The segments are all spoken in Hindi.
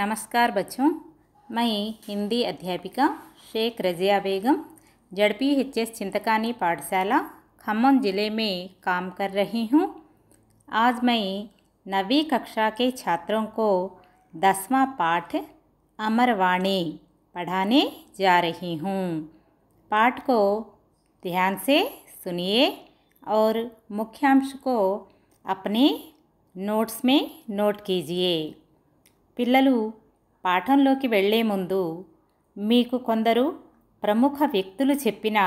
नमस्कार बच्चों मैं हिंदी अध्यापिका Sheikh Razia Begum Z P H S Chintakani पाठशाला खम्मन ज़िले में काम कर रही हूँ आज मैं नवी कक्षा के छात्रों को दसवां पाठ अमरवाणी पढ़ाने जा रही हूँ पाठ को ध्यान से सुनिए और मुख्यांश को अपने नोट्स में नोट कीजिए పిల్లలు పాఠంలోకి వెళ్లే ముందు మీకు కొందరు ప్రముఖ వ్యక్తులు చెప్పిన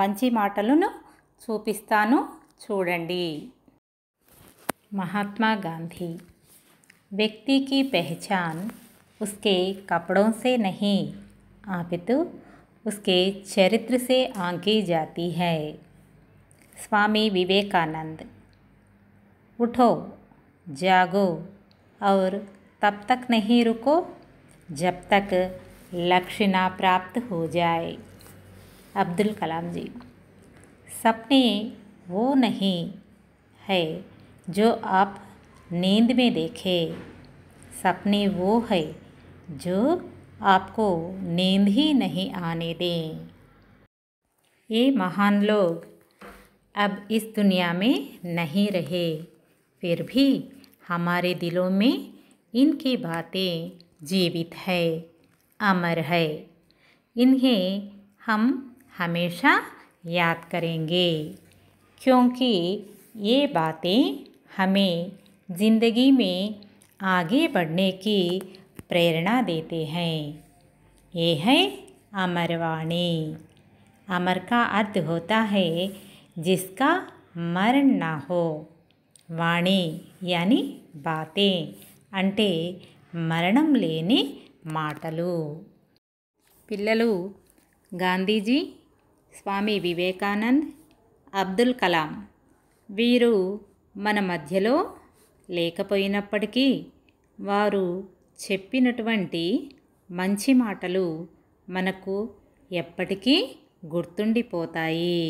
మంచి మాటలను చూపిస్తాను చూడండి మహాత్మా గాంధీ వ్యక్తికి పెహచాన్ ఉస్కే उसके कपड़ों ఆపితు ఉస్కే చరిత్రసే ఆంకీ चरित्र హై స్వామి వివేకానంద్ ఉఠో జాగో ఔర్ तब तक नहीं रुको जब तक लक्ष्य ना प्राप्त हो जाए अब्दुल कलाम जी सपने वो नहीं है जो आप नींद में देखें सपने वो है जो आपको नींद ही नहीं आने दें ये महान लोग अब इस दुनिया में नहीं रहे फिर भी हमारे दिलों में इनकी बातें जीवित है अमर है इन्हें हम हमेशा याद करेंगे क्योंकि ये बातें हमें ज़िंदगी में आगे बढ़ने की प्रेरणा देते हैं ये है अमरवाणी अमर का अर्थ होता है जिसका मरण ना हो वाणी यानी बातें అంటే మరణం లేని మాటలు పిల్లలు గాంధీజీ స్వామి వివేకానంద్ అబ్దుల్ కలాం వీరు మన మధ్యలో లేకపోయినప్పటికీ వారు చెప్పినటువంటి మంచి మాటలు మనకు ఎప్పటికీ గుర్తుండిపోతాయి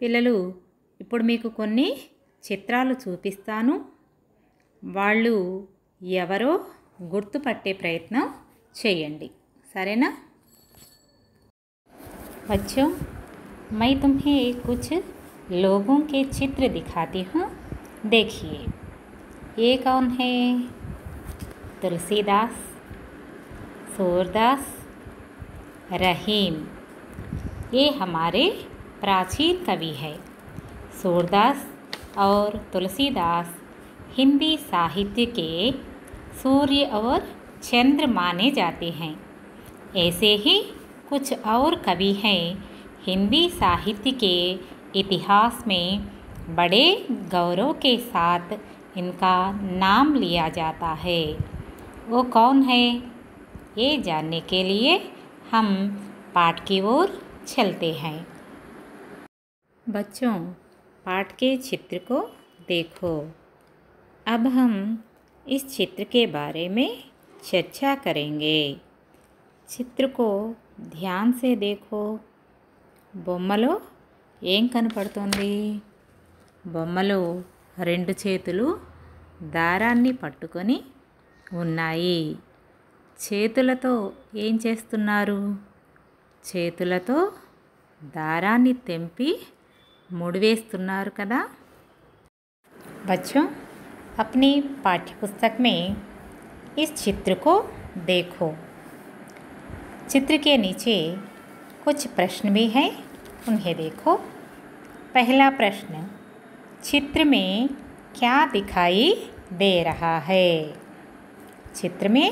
పిల్లలు ఇప్పుడు మీకు కొన్ని చిత్రాలు చూపిస్తాను వాళ్ళు गुर्तपटे प्रयत्न चयी सरना बच्चों मैं तुम्हें कुछ लोगों के चित्र दिखाती हूँ देखिए ये कौन है तुलसीदास सूरदास रहीम ये हमारे प्राचीन कवि है सूरदास और तुलसीदास हिंदी साहित्य के सूर्य और चंद्र माने जाते हैं ऐसे ही कुछ और कवि हैं हिंदी साहित्य के इतिहास में बड़े गौरव के साथ इनका नाम लिया जाता है वो कौन है ये जानने के लिए हम पाठ की ओर चलते हैं बच्चों पाठ के चित्र को देखो अब हम इस चित्र के बारे में चर्चा करेंगे చిత్ర को ధ్యాన్ సే దేఖో బొమ్మలో ఏం కనపడుతుంది బొమ్మలో రెండు చేతులు దారాన్ని పట్టుకొని ఉన్నాయి చేతులతో ఏం చేస్తున్నారు చేతులతో దారాన్ని తెంపి ముడివేస్తున్నారు కదా బచ్చం अपनी पाठ्यपुस्तक में इस चित्र को देखो चित्र के नीचे कुछ प्रश्न भी हैं उन्हें देखो पहला प्रश्न चित्र में क्या दिखाई दे रहा है चित्र में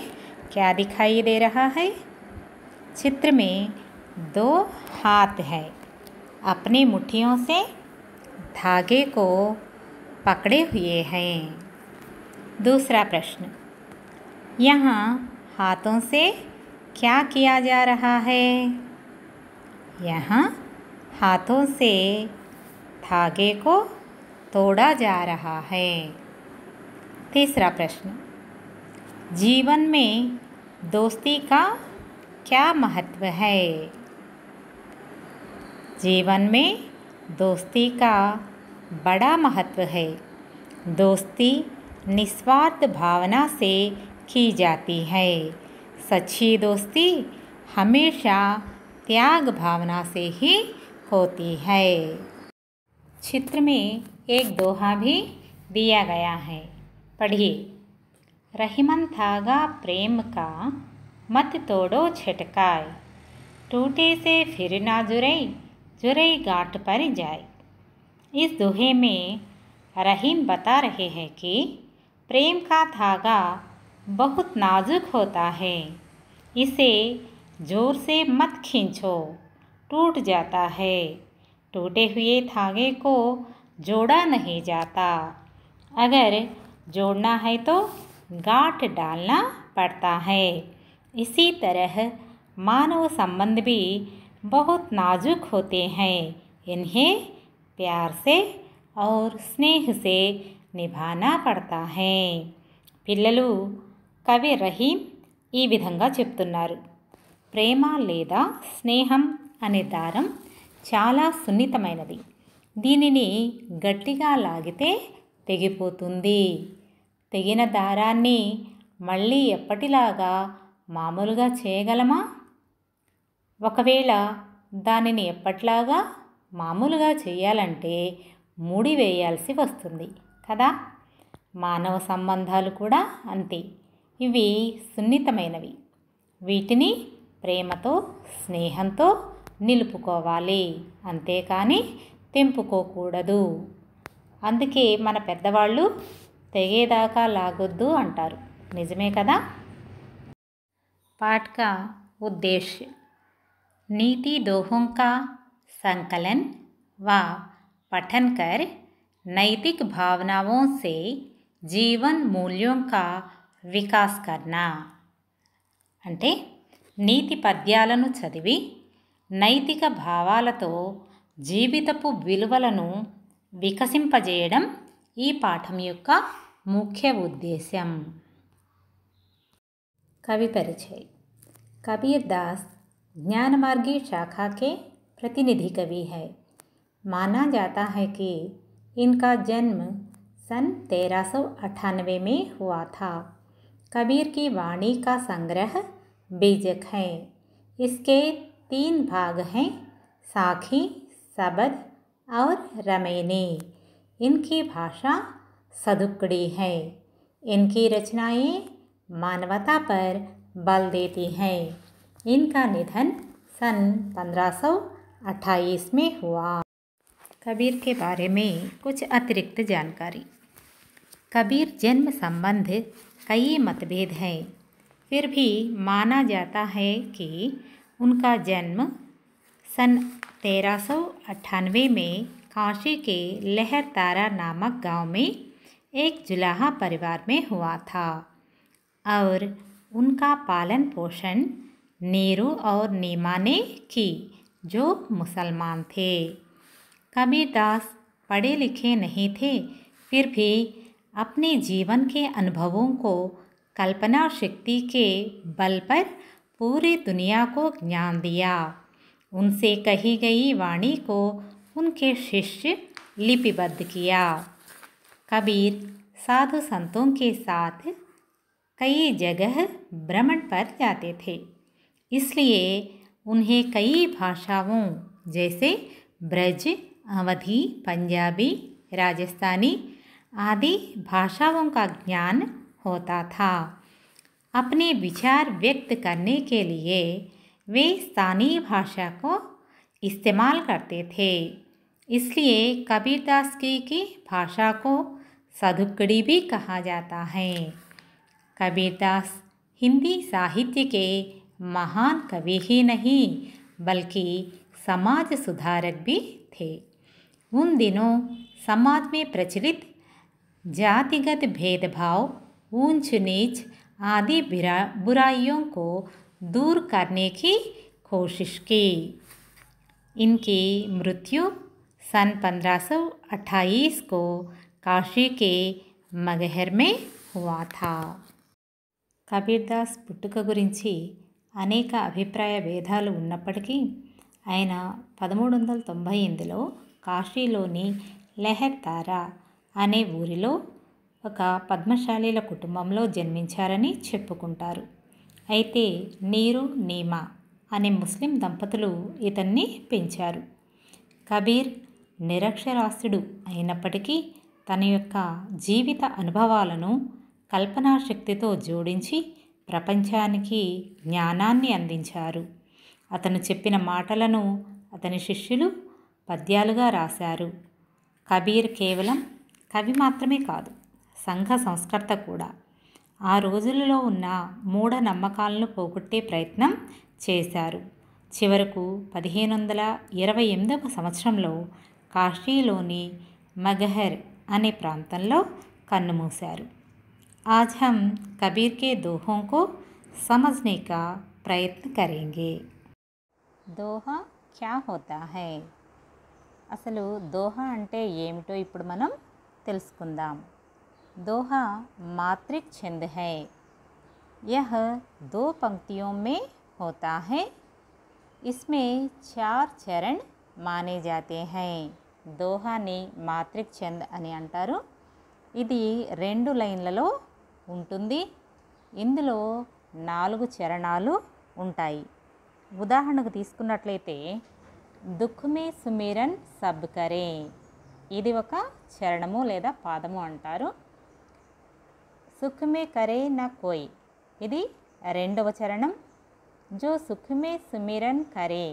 क्या दिखाई दे रहा है चित्र में दो हाथ हैं अपने मुट्ठियों से धागे को पकड़े हुए हैं दूसरा प्रश्न यहाँ हाथों से क्या किया जा रहा है यहाँ हाथों से धागे को तोड़ा जा रहा है तीसरा प्रश्न जीवन में दोस्ती का क्या महत्व है जीवन में दोस्ती का बड़ा महत्व है दोस्ती निस्वार्थ भावना से की जाती है सच्ची दोस्ती हमेशा त्याग भावना से ही होती है चित्र में एक दोहा भी दिया गया है पढ़िए रहीमन थागा प्रेम का मत तोड़ो छिटकाए टूटे से फिर ना जुरे जुरे गांठ पर जाए इस दोहे में रहीम बता रहे हैं कि प्रेम का धागा बहुत नाजुक होता है इसे जोर से मत खींचो टूट जाता है टूटे हुए धागे को जोड़ा नहीं जाता अगर जोड़ना है तो गांठ डालना पड़ता है इसी तरह मानव संबंध भी बहुत नाजुक होते हैं इन्हें प्यार से और स्नेह से నిభానా పడతా హే పిల్లలు కవి రహీం ఈ విధంగా చెప్తున్నారు ప్రేమ లేదా స్నేహం అనే దారం చాలా సున్నితమైనది దీనిని గట్టిగా లాగితే తెగిపోతుంది తెగిన దారాన్ని మళ్ళీ ఎప్పటిలాగా మామూలుగా చేయగలమా ఒకవేళ దానిని ఎప్పట్లాగా మామూలుగా చేయాలంటే వేయాల్సి వస్తుంది కదా మానవ సంబంధాలు కూడా అంతే ఇవి సున్నితమైనవి వీటిని ప్రేమతో స్నేహంతో నిలుపుకోవాలి అంతేకాని తెంపుకోకూడదు అందుకే మన పెద్దవాళ్ళు తెగేదాకా లాగొద్దు అంటారు నిజమే కదా పాట్కా ఉద్దేశ్య నీతి దోహంకా సంకలన్ వా పఠన్కర్ नैतिक भावनाओं से जीवन मूल्यों का विकास करना అంటే నీతి పద్యాలను చదివి నైతిక భావాలతో జీవితపు విలువలను వికసింపజేయడం ఈ పాఠం యొక్క ముఖ్య ఉద్దేశ్యం కవి పరిచయ్ కబీర్ దాస్ జ్ఞాన మార్గీ శాఖాకే ప్రతినిధి కవి హై माना जाता है कि इनका जन्म सन तेरह सौ अठानवे में हुआ था कबीर की वाणी का संग्रह बीजक है इसके तीन भाग हैं साखी सबद और रमेनी इनकी भाषा सदुकड़ी है इनकी रचनाएं मानवता पर बल देती हैं इनका निधन सन पंद्रह सौ अट्ठाईस में हुआ कबीर के बारे में कुछ अतिरिक्त जानकारी कबीर जन्म संबंध कई मतभेद हैं फिर भी माना जाता है कि उनका जन्म सन तेरह में काशी के लहरतारा नामक गांव में एक जुलाहा परिवार में हुआ था और उनका पालन पोषण नेहरू और नीमा ने की जो मुसलमान थे कबीरदास पढ़े लिखे नहीं थे फिर भी अपने जीवन के अनुभवों को कल्पना शक्ति के बल पर पूरी दुनिया को ज्ञान दिया उनसे कही गई वाणी को उनके शिष्य लिपिबद्ध किया कबीर साधु संतों के साथ कई जगह भ्रमण पर जाते थे इसलिए उन्हें कई भाषाओं जैसे ब्रज अवधि पंजाबी राजस्थानी आदि भाषाओं का ज्ञान होता था अपने विचार व्यक्त करने के लिए वे स्थानीय भाषा को इस्तेमाल करते थे इसलिए कबीरदास की की भाषा को सधुकड़ी भी कहा जाता है कबीरदास हिंदी साहित्य के महान कवि ही नहीं बल्कि समाज सुधारक भी थे उन दिनों समाज में प्रचलित जातिगत भेदभाव ऊंच नीच आदि बुराइयों को दूर करने की कोशिश की इनकी मृत्यु सन 1528 को काशी के में మే था కబీర్దాస్ పుట్టుక గురించి అనేక అభిప్రాయ భేదాలు ఉన్నప్పటికీ ఆయన పదమూడు వందల తొంభై ఎనిమిదిలో కాశీలోని లెహర్తారా అనే ఊరిలో ఒక పద్మశాలీల కుటుంబంలో జన్మించారని చెప్పుకుంటారు అయితే నీరు నీమా అనే ముస్లిం దంపతులు ఇతన్ని పెంచారు కబీర్ నిరక్షరాస్యుడు అయినప్పటికీ తన యొక్క జీవిత అనుభవాలను కల్పనాశక్తితో జోడించి ప్రపంచానికి జ్ఞానాన్ని అందించారు అతను చెప్పిన మాటలను అతని శిష్యులు పద్యాలుగా రాశారు కబీర్ కేవలం కవి మాత్రమే కాదు సంఘ సంస్కర్త కూడా ఆ రోజులలో ఉన్న మూఢ నమ్మకాలను పోగొట్టే ప్రయత్నం చేశారు చివరకు పదిహేను వందల ఇరవై ఎనిమిదవ సంవత్సరంలో కాశీలోని మగహర్ అనే ప్రాంతంలో కన్నుమూశారు ఆజ్ हम కబీర్ కే दोहों को समझने का प्रयत्न करेंगे दोहा क्या అసలు దోహ అంటే ఏమిటో ఇప్పుడు మనం తెలుసుకుందాం దోహ మాత్రిక్ छंद హై యహ దో పంక్తియో మే హోతా హై ఇస్మే చార్ చరణ్ మానే జాతే హై దోహాని మాత్రిక్ చంద్ అని అంటారు ఇది రెండు లైన్లలో ఉంటుంది ఇందులో నాలుగు చరణాలు ఉంటాయి ఉదాహరణకు తీసుకున్నట్లయితే దుఃఖమే సుమీరన్ కరే ఇది ఒక చరణము లేదా పాదము అంటారు సుఖమే కరే నా కోయ్ ఇది రెండవ చరణం జో సుఖమే సుమిరన్ కరే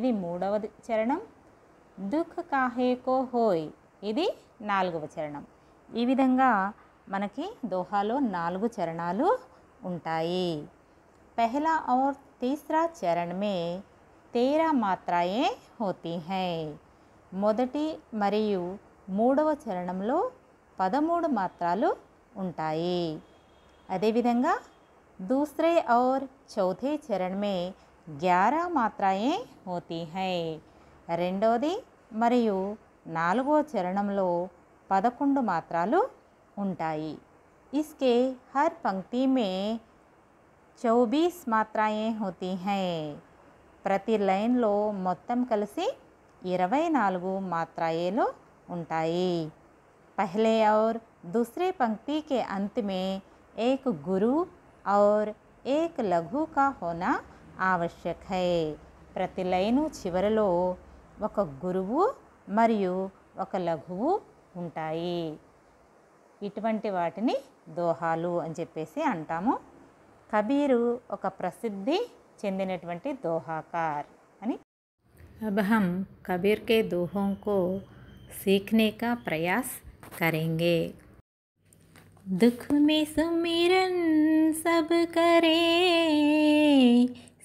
ఇది మూడవ చరణం దుఃఖ కాహే కో హోయ్ ఇది నాలుగవ చరణం ఈ విధంగా మనకి దోహాలో నాలుగు చరణాలు ఉంటాయి పెహలా ఔర్ తీసరా చరణమే తేరా మాత్రాయే హోతీ హై మొదటి మరియు మూడవ చరణంలో పదమూడు మాత్రాలు ఉంటాయి అదేవిధంగా दूसरे और చౌథే చరణమే మే గ్యారా మాత్రాయే హోతీ హై రెండవది మరియు నాలుగో చరణంలో పదకొండు మాత్రాలు ఉంటాయి ఇస్కే హర్ పంక్తి మే చౌబీస్ మాత్రాయే హోతీ హై ప్రతి లైన్లో మొత్తం కలిసి ఇరవై నాలుగు మాత్రాయేలు ఉంటాయి పహలే ఔర్ దూసరే पंक्ति के अंत में एक गुरु లఘు కా హోనా ఆవశ్యక హై ప్రతి లైను చివరిలో ఒక గురువు మరియు ఒక లఘువు ఉంటాయి ఇటువంటి వాటిని దోహాలు అని చెప్పేసి అంటాము కబీరు ఒక ప్రసిద్ధి చెందినటువంటి दोहाकार అని अब हम कबीर के दोहों को सीखने का प्रयास करेंगे दुख में सुमिरन सब करे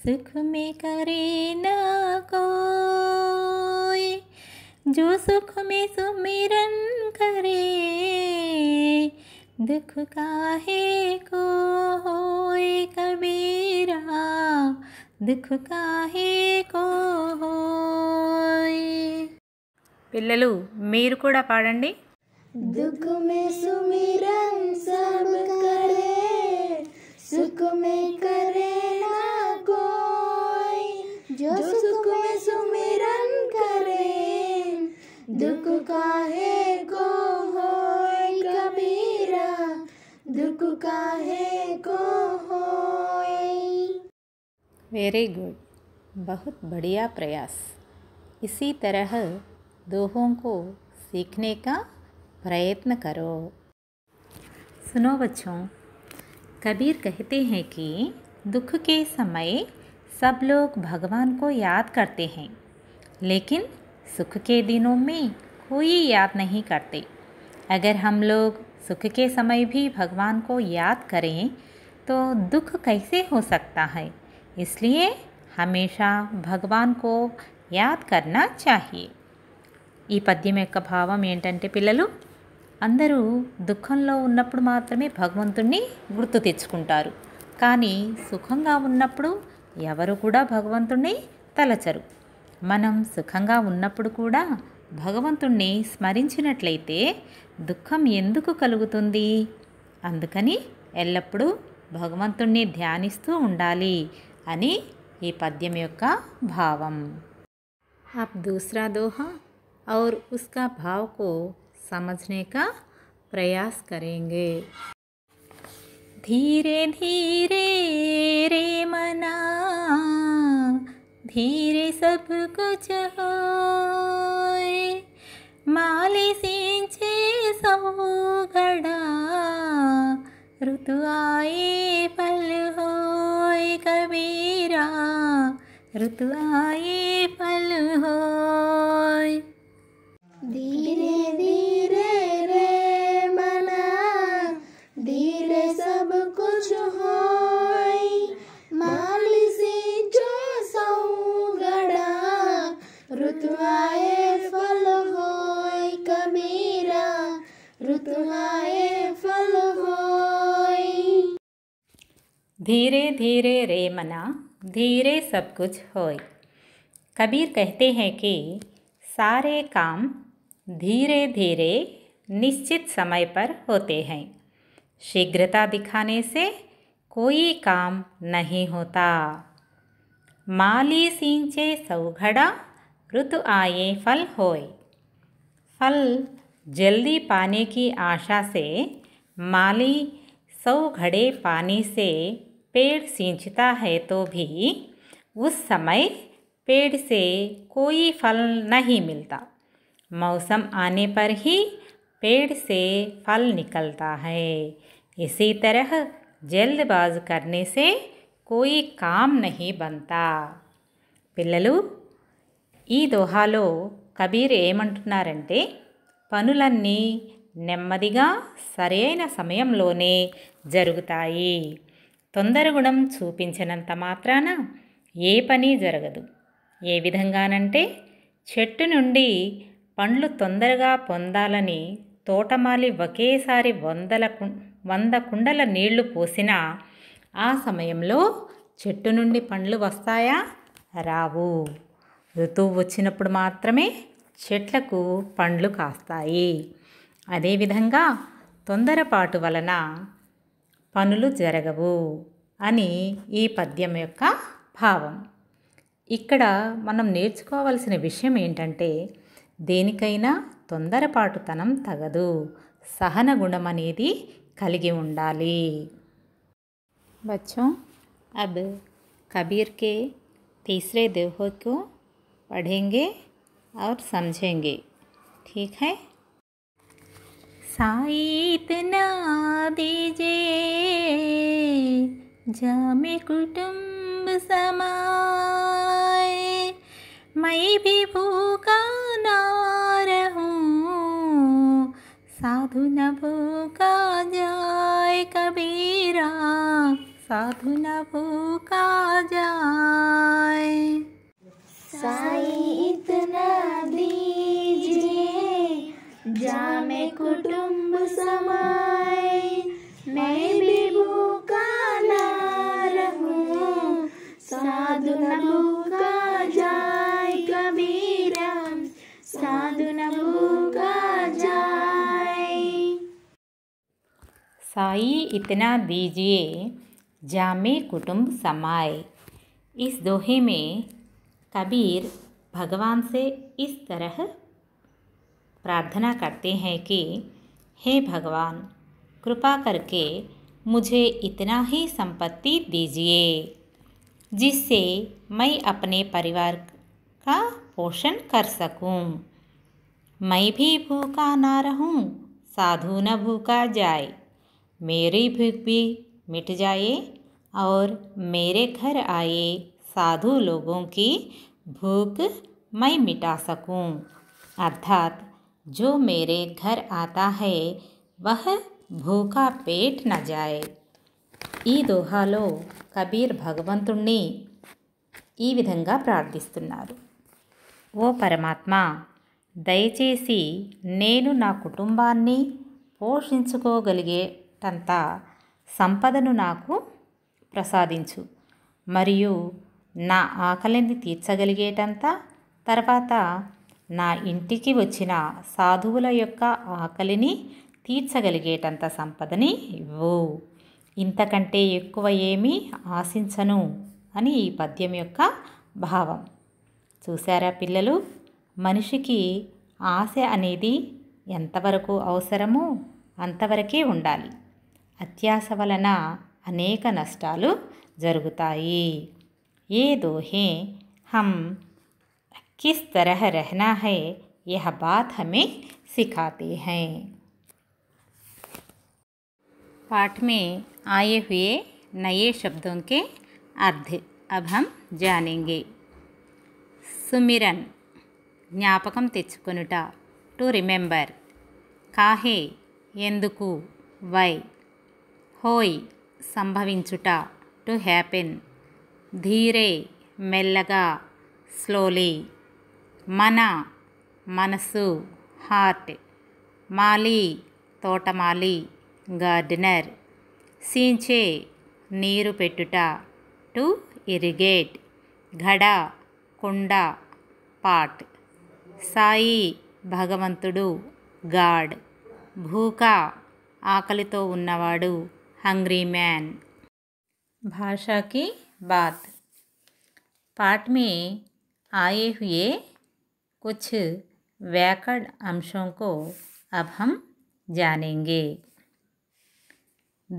सुख में करे ना को जो सुख में सुमिरन करे दुख काहे को होए कबीरा दुख काहे को होए పిల్లలు మీరు కూడా పాడండి दुख में सुमिरन सब करे सुख में करे ना कोई जो सुख में सुमिरन करे दुख काहे वेरी गुड बहुत बढ़िया प्रयास इसी तरह दोहों को सीखने का प्रयत्न करो सुनो बच्चों कबीर कहते हैं कि दुख के समय सब लोग भगवान को याद करते हैं लेकिन सुख के दिनों में कोई याद नहीं करते अगर हम लोग सुख के समय भी भगवान को याद करें तो दुख कैसे हो सकता है इसलिए हमेशा భగవాన్ को యాద్ కర్నా चाहिए ఈ పద్యం యొక్క భావం ఏంటంటే పిల్లలు అందరూ దుఃఖంలో ఉన్నప్పుడు మాత్రమే భగవంతుణ్ణి గుర్తు తెచ్చుకుంటారు కానీ సుఖంగా ఉన్నప్పుడు ఎవరు కూడా భగవంతుణ్ణి తలచరు మనం సుఖంగా ఉన్నప్పుడు కూడా భగవంతుణ్ణి స్మరించినట్లయితే దుఃఖం ఎందుకు కలుగుతుంది అందుకని ఎల్లప్పుడూ భగవంతుణ్ణి ధ్యానిస్తూ ఉండాలి అని ఈ పద్యం యొక్క భావం आप దూసరా దోహ ఔర్ ఉస్కా भाव को समझने का प्रयास करेंगे ధీరే धीरे रे धीरे सब कुछ हो माली सिंचे सौ घड़ा ऋतु आए पल होए कबीरा ऋतु आए पल हो धीरे धीरे ऋतुहाय फल होय फल धीरे धीरे रे मना धीरे सब कुछ हो कबीर कहते हैं कि सारे काम धीरे धीरे निश्चित समय पर होते हैं शीघ्रता दिखाने से कोई काम नहीं होता माली सिंचे घड़ा ऋतु आए फल होए फल जल्दी पाने की आशा से माली सौ घड़े पानी से पेड़ सींचता है तो भी उस समय पेड़ से कोई फल नहीं मिलता मौसम आने पर ही पेड़ से फल निकलता है इसी तरह जल्दबाज करने से कोई काम नहीं बनता पिल्लू ఈ దోహాలో కబీర్ ఏమంటున్నారంటే పనులన్నీ నెమ్మదిగా సరైన సమయంలోనే జరుగుతాయి తొందరగుణం చూపించినంత మాత్రాన ఏ పని జరగదు ఏ విధంగానంటే చెట్టు నుండి పండ్లు తొందరగా పొందాలని తోటమాలి ఒకేసారి వందల వంద కుండల నీళ్లు పోసినా ఆ సమయంలో చెట్టు నుండి పండ్లు వస్తాయా రావు ఋతువు వచ్చినప్పుడు మాత్రమే చెట్లకు పండ్లు కాస్తాయి అదేవిధంగా తొందరపాటు వలన పనులు జరగవు అని ఈ పద్యం యొక్క భావం ఇక్కడ మనం నేర్చుకోవలసిన విషయం ఏంటంటే దేనికైనా తొందరపాటుతనం తగదు సహన గుణం అనేది కలిగి ఉండాలి బచ్చం అబ్ కబీర్కే తీసరే तीसरे पढ़ेंगे और समझेंगे ठीक है साइत ना दीजे जामे कुटुंब समाए मैं भी भूखा ना रहूं साधु न भूखा जाए कबीरा साधु न भूखा जाए साई इतना दीजिए जा मैं कुटुंब समाए मैं भी भूखा ना रहूं साधु न भूखा जाए कबीर साधु न भूखा जाए साई इतना दीजिए जामे कुटुंब समाए इस दोहे में कबीर भगवान से इस तरह प्रार्थना करते हैं कि हे भगवान कृपा करके मुझे इतना ही संपत्ति दीजिए जिससे मैं अपने परिवार का पोषण कर सकूं। मैं भी भूखा ना रहूं, साधु न भूखा जाए मेरी भूख भी मिट जाए और मेरे घर आए साधु लोगों की भूख मैं मिटा सकूं अर्थात जो मेरे घर आता है వహ భూకా పేట్ నజాయ్ ఈ దోహాలో కబీర్ భగవంతుణ్ణి ఈ విధంగా ప్రార్థిస్తున్నారు ఓ పరమాత్మ దయచేసి నేను నా కుటుంబాన్ని పోషించుకోగలిగేటంత సంపదను నాకు ప్రసాదించు మరియు నా ఆకలిని తీర్చగలిగేటంత తర్వాత నా ఇంటికి వచ్చిన సాధువుల యొక్క ఆకలిని తీర్చగలిగేటంత సంపదని ఇవ్వు ఇంతకంటే ఎక్కువ ఏమీ ఆశించను అని ఈ పద్యం యొక్క భావం చూసారా పిల్లలు మనిషికి ఆశ అనేది ఎంతవరకు అవసరమో అంతవరకే ఉండాలి అత్యాశ వలన అనేక నష్టాలు జరుగుతాయి ये दोहे हम किस तरह रहना है यह बात हमें सिखाते हैं पाठ में आए हुए नए शब्दों के अर्थ अब हम जानेंगे सुमिरन ज्ञापक తెచ్చుకొనుట टू रिमेंबर काहे एंदुकु वै होय సంభవించుట टू हैपन ధీరే మెల్లగా స్లోలీ మన మనసు హార్ట్ మాలి తోటమాలి గార్డెనర్ సీంచే నీరు పెట్టుట టు ఇరిగేట్ ఘడ కుండ పాట్ సాయి భగవంతుడు గాడ్ భూక ఆకలితో ఉన్నవాడు హంగ్రీ మ్యాన్ భాషకి बात पाठ में आए हुए कुछ व्याकरण अंशों को अब हम जानेंगे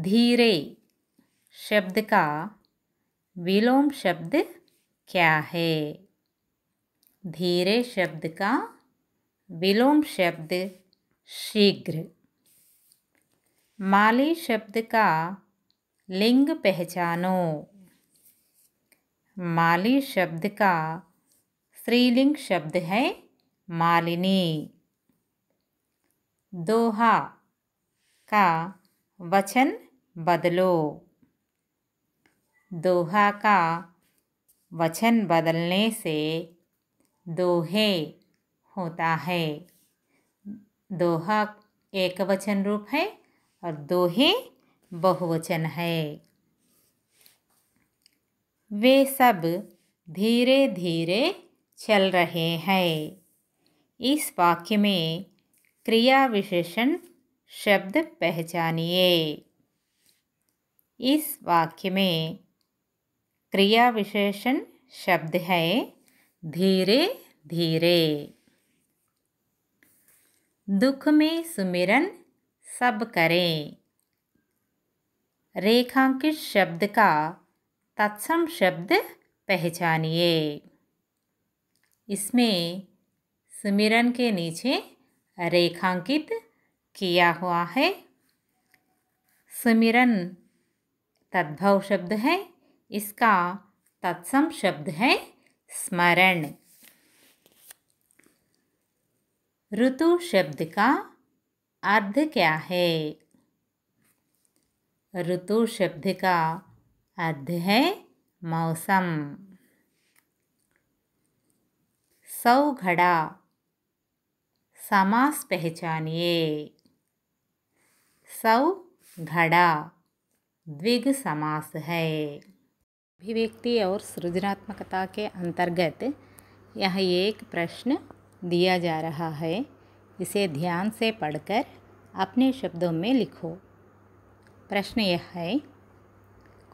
धीरे शब्द का विलोम शब्द क्या है धीरे शब्द का विलोम शब्द शीघ्र माली शब्द का लिंग पहचानो माली शब्द का स्त्रीलिंग शब्द है मालिनी दोहा का वचन बदलो दोहा का वचन बदलने से दोहे होता है दोहा एक वचन रूप है और दोहे बहुवचन है वे सब धीरे धीरे चल रहे हैं इस वाक्य में क्रिया विशेषण शब्द पहचानिए इस वाक्य में क्रिया विशेषण शब्द है धीरे धीरे दुख में सुमिरन सब करें रेखांकित शब्द का तत्सम शब्द पहचानिए इसमें सुमिरन के नीचे रेखांकित किया हुआ है सुमिरन तद्भव शब्द है इसका तत्सम शब्द है स्मरण ऋतु शब्द का अर्थ क्या है ऋतु शब्द का अध्याय है मौसम सौ घड़ा समास पहचानिए सौ घड़ा द्विग समास है अभिव्यक्ति और सृजनात्मकता के अंतर्गत यह एक प्रश्न दिया जा रहा है इसे ध्यान से पढ़कर अपने शब्दों में लिखो प्रश्न यह है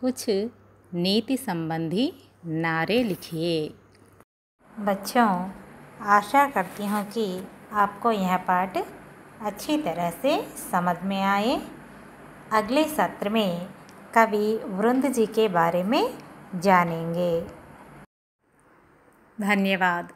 कुछ नीति संबंधी नारे लिखिए बच्चों आशा करती हूँ कि आपको यह पाठ अच्छी तरह से समझ में आए अगले सत्र में कवि वृंद जी के बारे में जानेंगे धन्यवाद